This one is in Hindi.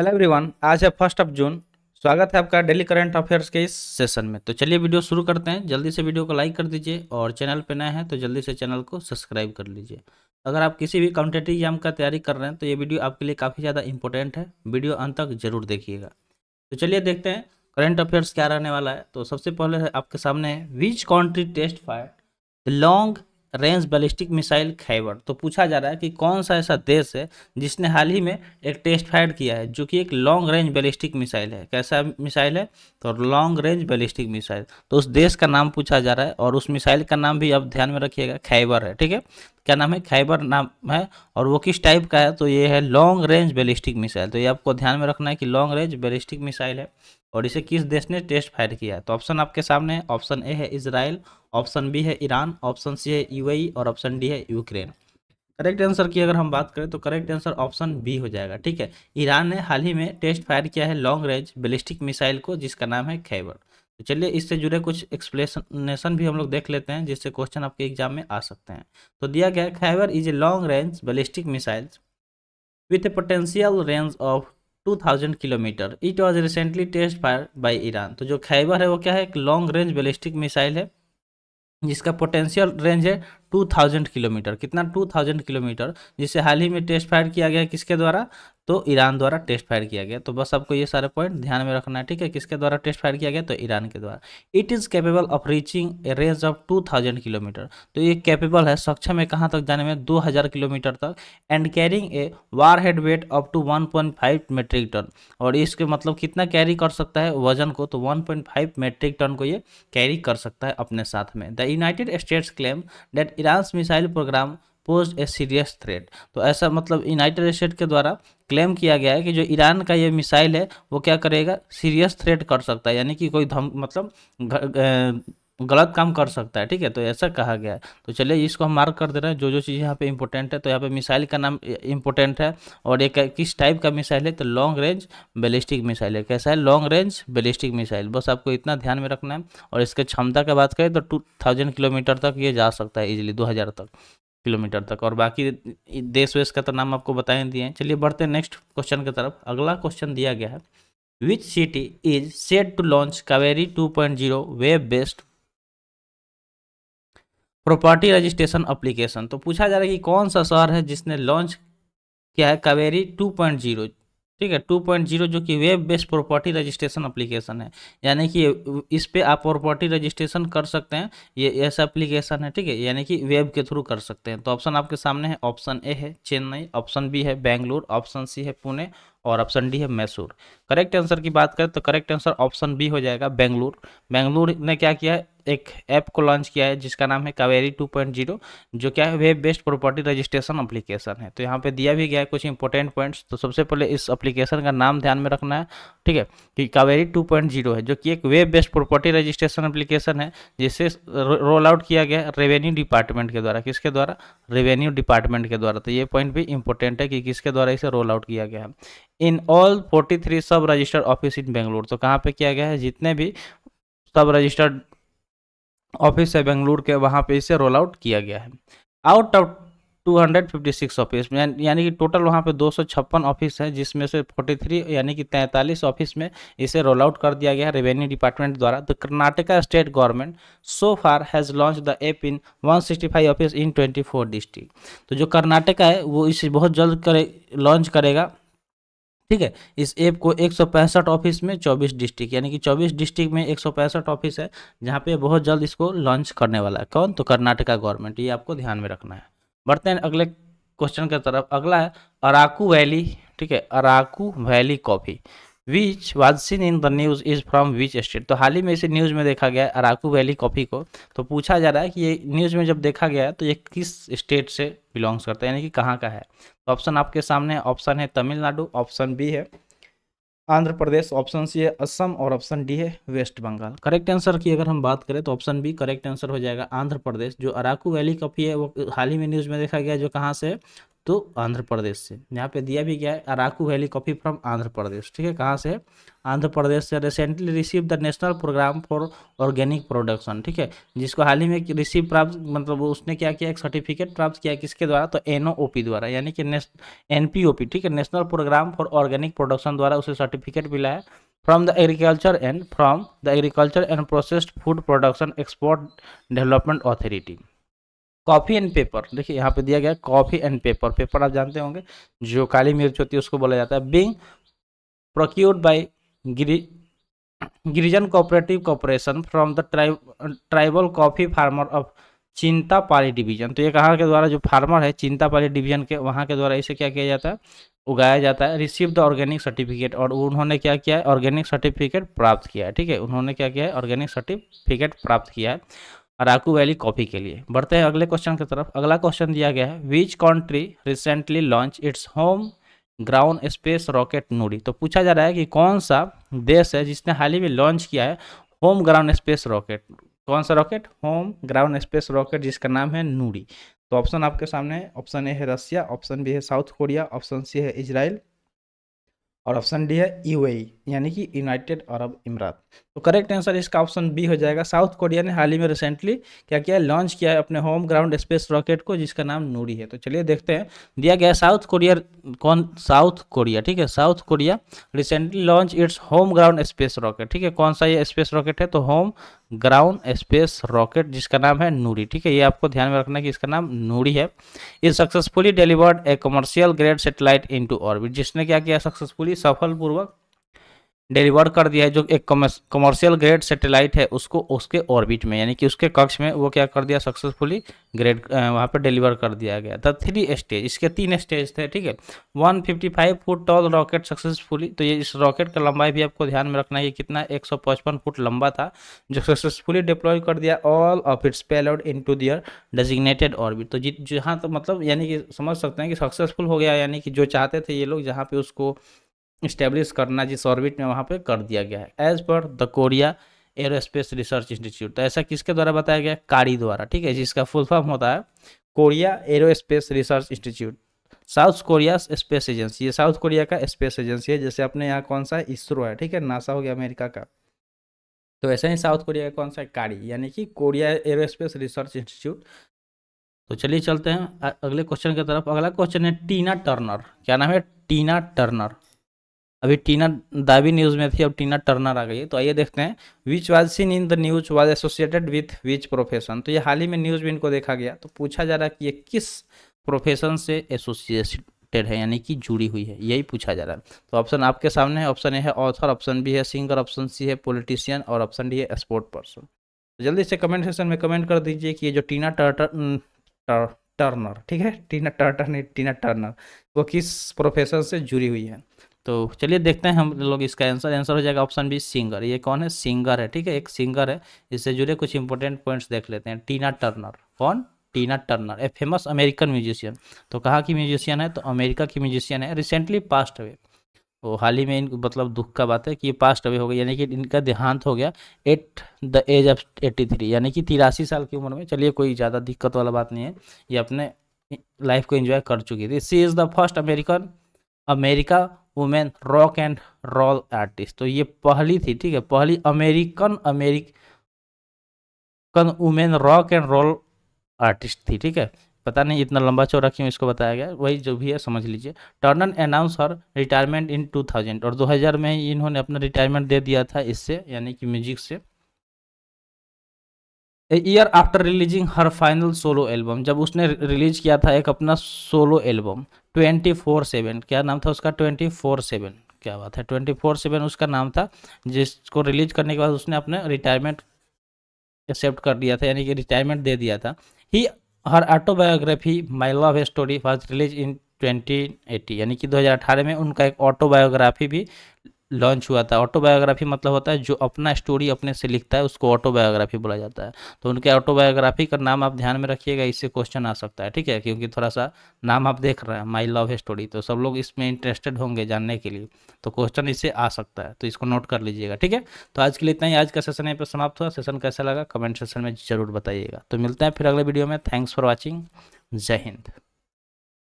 हेलो एवरीवन आज है फर्स्ट ऑफ जून स्वागत है आपका डेली करंट अफेयर्स के इस सेशन में तो चलिए वीडियो शुरू करते हैं जल्दी से वीडियो को लाइक कर दीजिए और चैनल पर नए हैं तो जल्दी से चैनल को सब्सक्राइब कर लीजिए अगर आप किसी भी कॉम्पिटेटिव एग्जाम का तैयारी कर रहे हैं तो ये वीडियो आपके लिए काफ़ी ज़्यादा इंपॉर्टेंट है वीडियो अंत तक जरूर देखिएगा तो चलिए देखते हैं करंट अफेयर्स क्या रहने वाला है तो सबसे पहले आपके सामने which country test fire the long range ballistic missile Khaibar तो पूछा जा रहा है कि कौन सा ऐसा देश है जिसने हाल ही में एक टेस्ट फायर किया है जो कि एक लॉन्ग रेंज बैलिस्टिक मिसाइल है कैसा मिसाइल है तो लॉन्ग रेंज बैलिस्टिक मिसाइल तो उस देश का नाम पूछा जा रहा है और उस मिसाइल का नाम भी आप ध्यान में रखिएगा खैबर है ठीक है क्या नाम है खैबर नाम है और वो किस टाइप का है तो ये है लॉन्ग रेंज बैलिस्टिक मिसाइल तो ये आपको ध्यान में रखना है कि लॉन्ग रेंज बैलिस्टिक मिसाइल है और इसे किस देश ने टेस्ट फायर किया है तो ऑप्शन आपके सामने है ऑप्शन ए है इसराइल ऑप्शन बी है ईरान ऑप्शन सी है यू और ऑप्शन डी है यूक्रेन करेक्ट आंसर की अगर हम बात करें तो करेक्ट आंसर ऑप्शन बी हो जाएगा ठीक है ईरान ने हाल ही में टेस्ट फायर किया है लॉन्ग रेंज बैलिस्टिक मिसाइल को जिसका नाम है खैबर तो चलिए इससे जुड़े कुछ एक्सप्लेनेशन भी हम लोग देख लेते हैं जिससे क्वेश्चन आपके एग्जाम में आ सकते हैं तो दिया गया Khaibar is a long range ballistic missiles with a potential range of 2000 kilometre it was recently test fire by Iran तो जो खैबर है वो क्या है एक लॉन्ग रेंज बैलिस्टिक मिसाइल है जिसका पोटेंशियल रेंज है 2000 किलोमीटर कितना 2000 किलोमीटर जिसे हाल ही में टेस्ट फायर किया गया किसके द्वारा तो ईरान द्वारा टेस्ट फायर किया गया तो बस आपको ये सारे पॉइंट ध्यान में रखना है ठीक है किसके द्वारा टेस्ट फायर किया गया तो ईरान के द्वारा it is capable of reaching a range of 2000 kilometre तो ये कैपेबल है सक्षम है कहाँ तक जाने में 2000 किलोमीटर तक and carrying a warhead weight up to five metric ton और इसके मतलब कितना कैरी कर सकता है वजन को तो फाइव मेट्रिक टन को ये कैरी कर सकता है अपने साथ में the united states claim that Iran missile program pose a serious threat तो ऐसा मतलब यूनाइटेड स्टेट के द्वारा क्लेम किया गया है कि जो ईरान का ये मिसाइल है वो क्या करेगा सीरियस थ्रेट कर सकता है यानी कि कोई धम मतलब गलत काम कर सकता है ठीक है तो ऐसा कहा गया है तो चलिए इसको हम मार्क कर दे रहे हैं जो जो चीज़ यहाँ पे इंपॉर्टेंट है तो यहाँ पे मिसाइल का नाम इंपॉर्टेंट है और एक किस टाइप का मिसाइल है तो लॉन्ग रेंज बैलिस्टिक मिसाइल है कैसा है लॉन्ग रेंज बैलिस्टिक मिसाइल बस आपको इतना ध्यान में रखना है और इसके क्षमता की बात करें तो टू किलोमीटर तक ये जा सकता है इजिली दो तक किलोमीटर तक और बाकी देश वेश का तो नाम आपको बताए दिए हैं चलिए बढ़ते हैं नेक्स्ट क्वेश्चन की तरफ अगला क्वेश्चन दिया गया है which city is set to launch Kaveri 2.0 web based property registration application तो पूछा जा रहा है कि कौन सा शहर है जिसने लॉन्च किया है कावेरी 2.0 ठीक है 2.0 जो कि web based property registration application है यानी कि इस पे आप प्रॉपर्टी रजिस्ट्रेशन कर सकते हैं ये ऐसा अप्लीकेशन है ठीक है यानी कि वेब के थ्रू कर सकते हैं तो ऑप्शन आपके सामने है ऑप्शन ए है चेन्नई ऑप्शन बी है बेंगलुरु ऑप्शन सी है पुणे और ऑप्शन डी है मैसूर करेक्ट आंसर की बात करें तो करेक्ट आंसर ऑप्शन बी हो जाएगा बेंगलुरु बेंगलुरु ने क्या किया है एक ऐप को लॉन्च किया है जिसका नाम है कावेरी 2.0 जो क्या है web based property registration application है तो यहाँ पे दिया भी गया है कुछ इंपॉर्टेंट पॉइंट्स तो सबसे पहले इस अप्लीकेशन का नाम ध्यान में रखना है ठीक है कि कावेरी 2.0 है जो कि एक web based property registration application है जिसे रोल आउट किया गया है रेवेन्यू डिपार्टमेंट के द्वारा किसके द्वारा रेवेन्यू डिपार्टमेंट के द्वारा तो ये पॉइंट भी इंपॉर्टेंट है कि किसके द्वारा इसे रोल आउट किया गया है in all forty sub registered office in Bangalore तो कहाँ पर किया गया है जितने भी सब रजिस्टर्ड ऑफिस है बेंगलुरु के वहाँ पे इसे रोल आउट किया गया है आउट ऑफ 256 ऑफिस में यानी कि टोटल वहाँ पे दो ऑफिस हैं जिसमें से 43 यानी कि 43 ऑफिस में इसे रोल आउट कर दिया गया है रेवेन्यू डिपार्टमेंट द्वारा the Karnataka state government so far has launch the app in 165 office in 24 district तो जो कर्नाटका है वो इसे बहुत जल्द करे लॉन्च करेगा ठीक है इस ऐप को एक ऑफिस में 24 डिस्ट्रिक्ट यानी कि 24 डिस्ट्रिक्ट में एक ऑफिस है जहाँ पे बहुत जल्द इसको लॉन्च करने वाला है कौन तो कर्नाटका गवर्नमेंट ये आपको ध्यान में रखना है बढ़ते हैं अगले क्वेश्चन की तरफ अगला है अराकू वैली ठीक है Araku valley coffee which was seen in the news is from which state तो हाल ही में इसे न्यूज़ में देखा गया अराकू वैली कॉफ़ी को तो पूछा जा रहा है कि ये न्यूज़ में जब देखा गया तो ये किस स्टेट से बिलोंग्स करता है यानी कि कहाँ का है तो ऑप्शन आपके सामने ऑप्शन है तमिलनाडु ऑप्शन बी है आंध्र प्रदेश ऑप्शन सी है असम और ऑप्शन डी है वेस्ट बंगाल करेक्ट आंसर की अगर हम बात करें तो ऑप्शन बी करेक्ट आंसर हो जाएगा आंध्र प्रदेश जो अराकू वैली कॉफ़ी है वो हाल ही में न्यूज़ में देखा गया जो कहाँ से तो आंध्र प्रदेश से यहाँ पे दिया भी गया है Araku valley coffee from Andhra Pradesh ठीक है कहाँ से आंध्र प्रदेश से recently receive the national program for organic production ठीक है जिसको हाल ही में रिसीव प्राप्त मतलब उसने क्या किया एक सर्टिफिकेट प्राप्त किया किसके द्वारा तो एन द्वारा यानी कि एन ठीक है national program for organic production द्वारा उसे सर्टिफिकेट मिला है from the agriculture and from the agriculture and processed food production export development authority coffee and pepper देखिए यहाँ पे दिया गया कॉफ़ी एंड पेपर पेपर आप जानते होंगे जो काली मिर्च होती है उसको बोला जाता है being procured by Giri Girijan cooperative corporation from the tribe tribal coffee farmer of Chintapalli division तो ये कहाँ के द्वारा जो फार्मर है चिंतापाली डिवीजन के वहाँ के द्वारा इसे क्या किया जाता है उगाया जाता है रिसीव द ऑर्गेनिक सर्टिफिकेट और उन्होंने क्या किया है ऑर्गेनिक सर्टिफिकेट प्राप्त किया है ठीक है उन्होंने क्या किया है ऑर्गेनिक सर्टिफिकेट प्राप्त किया है अराकू वैली कॉफ़ी के लिए बढ़ते हैं अगले क्वेश्चन की तरफ अगला क्वेश्चन दिया गया है which country recently launch its home ground space rocket Nuri तो पूछा जा रहा है कि कौन सा देश है जिसने हाल ही में लॉन्च किया है होम ग्राउंड स्पेस रॉकेट कौन सा rocket home ground space rocket जिसका नाम है नूरी तो ऑप्शन आपके सामने है ऑप्शन ए है रसिया ऑप्शन बी है साउथ कोरिया ऑप्शन सी है इजराइल और ऑप्शन डी है यू यानी कि यूनाइटेड अरब इमरात तो करेक्ट आंसर इसका ऑप्शन बी हो जाएगा साउथ कोरिया ने हाल ही में रिसेंटली क्या किया है लॉन्च किया है अपने होम ग्राउंड स्पेस रॉकेट को जिसका नाम नूरी है तो चलिए देखते हैं दिया गया साउथ कोरिया कौन साउथ कोरिया ठीक है south Korea recently launch its home ground space rocket ठीक है कौन सा ये स्पेस रॉकेट है तो होम ग्राउंड स्पेस रॉकेट जिसका नाम है नूरी ठीक है ये आपको ध्यान में रखना है कि इसका नाम नूरी है is successfully delivered a commercial grade satellite in orbit जिसने क्या किया सक्सेसफुली सक्सेसफुली सफलपूर्वक डिलीवर कर दिया है जो एक कमर्शियल ग्रेड सैटेलाइट है उसको उसके ऑर्बिट में यानी कि उसके कक्ष में वो क्या कर दिया सक्सेसफुली ग्रेड वहाँ पर डिलीवर कर दिया गया था थ्री स्टेज इसके तीन स्टेज थे ठीक है one fifty five foot tall rocket successfully तो ये इस रॉकेट का लंबाई भी आपको ध्यान में रखना है कितना 155 फुट लंबा था जो सक्सेसफुली डिप्लॉय कर दिया all of its payload into their designated orbit तो जित जहाँ तो मतलब यानी कि समझ सकते हैं कि सक्सेसफुल हो गया यानी कि जो चाहते थे ये लोग जहाँ पे उसको इस्टेब्लिश करना जिस ऑर्बिट में वहाँ पर कर दिया गया है as per the Korea aerospace research institute तो ऐसा किसके द्वारा बताया गया कारी द्वारा ठीक है जिसका फुल फॉर्म होता है Korea aerospace research institute south Korea space agency ये साउथ कोरिया का स्पेस एजेंसी है जैसे अपने यहाँ कौन सा इसरो है ठीक है नासा हो गया अमेरिका का तो ऐसे ही साउथ कोरिया का कौन सा है कारी यानी कि कोरिया एरोस्पेस रिसर्च इंस्टीट्यूट तो चलिए चलते हैं अगले क्वेश्चन की तरफ अगला क्वेश्चन है टीना टर्नर क्या नाम है टीना टर्नर अभी टीना दावी न्यूज़ में थी अब टीना टर्नर आ गई है तो आइए देखते हैं which was seen in the news was associated with which profession तो ये हाल ही में न्यूज़ में इनको देखा गया तो पूछा जा रहा है कि ये किस प्रोफेशन से एसोसिएटेड है यानी कि जुड़ी हुई है यही पूछा जा रहा है तो ऑप्शन आपके सामने ऑप्शन ए है ऑथर ऑप्शन बी है सिंगर ऑप्शन सी है पोलिटिशियन और ऑप्शन डी है स्पोर्ट पर्सन तो जल्दी से कमेंट सेक्शन में कमेंट कर दीजिए कि ये जो टीना टर्टर टर, टर्नर ठीक है टीना टर्टर नहीं टीना टर्नर वो किस प्रोफेशन से जुड़ी हुई है तो चलिए देखते हैं हम लोग इसका आंसर आंसर हो जाएगा ऑप्शन बी सिंगर ये कौन है सिंगर है ठीक है एक सिंगर है इससे जुड़े कुछ इंपॉर्टेंट पॉइंट्स देख लेते हैं टीना टर्नर कौन Tina Turner a famous American musician तो कहाँ की म्यूजिशियन है तो अमेरिका की म्यूजिशियन है रिसेंटली पास्ट अवे वो हाल ही में इन मतलब दुख का बात है कि ये पास्ट अवे हो गया यानी कि इनका देहांत हो गया at the age of eighty three यानी कि तिरासी साल की उम्र में चलिए कोई ज़्यादा दिक्कत वाला बात नहीं है ये अपने लाइफ को इंजॉय कर चुकी थी she is the first American America women rock and roll artist तो ये पहली थी ठीक है पहली American American women rock and roll artist थी ठीक है पता नहीं इतना लंबा चौड़ा क्यों इसको बताया गया वही जो भी है समझ लीजिए टर्नन अनाउंस हर रिटायरमेंट इन 2000 और 2000 में इन्होंने अपना रिटायरमेंट दे दिया था इससे यानी कि म्यूजिक से year after releasing her final solo album जब उसने रिलीज किया था एक अपना solo album twenty four seven क्या नाम था उसका ट्वेंटी फोर सेवन क्या बात है ट्वेंटी फोर सेवन उसका नाम था जिसको रिलीज करने के बाद उसने अपने रिटायरमेंट एक्सेप्ट कर दिया था यानी कि रिटायरमेंट दे दिया था ही her autobiography my love story first release in 2080 यानी कि 2018 में उनका एक ऑटोबायोग्राफी भी लॉन्च हुआ था ऑटोबायोग्राफी मतलब होता है जो अपना स्टोरी अपने से लिखता है उसको ऑटोबायोग्राफी बोला जाता है तो उनके ऑटोबायोग्राफी का नाम आप ध्यान में रखिएगा इससे क्वेश्चन आ सकता है ठीक है क्योंकि थोड़ा सा नाम आप देख रहे हैं माई लव स्टोरी तो सब लोग इसमें इंटरेस्टेड होंगे जानने के लिए तो क्वेश्चन इससे आ सकता है तो इसको नोट कर लीजिएगा ठीक है तो आज के लिए इतना ही आज का सेशन यहाँ पर समाप्त हुआ सेशन कैसा लगा कमेंट सेशन में जरूर बताइएगा तो मिलते हैं फिर अगले वीडियो में थैंक्स फॉर वॉचिंग जय हिंद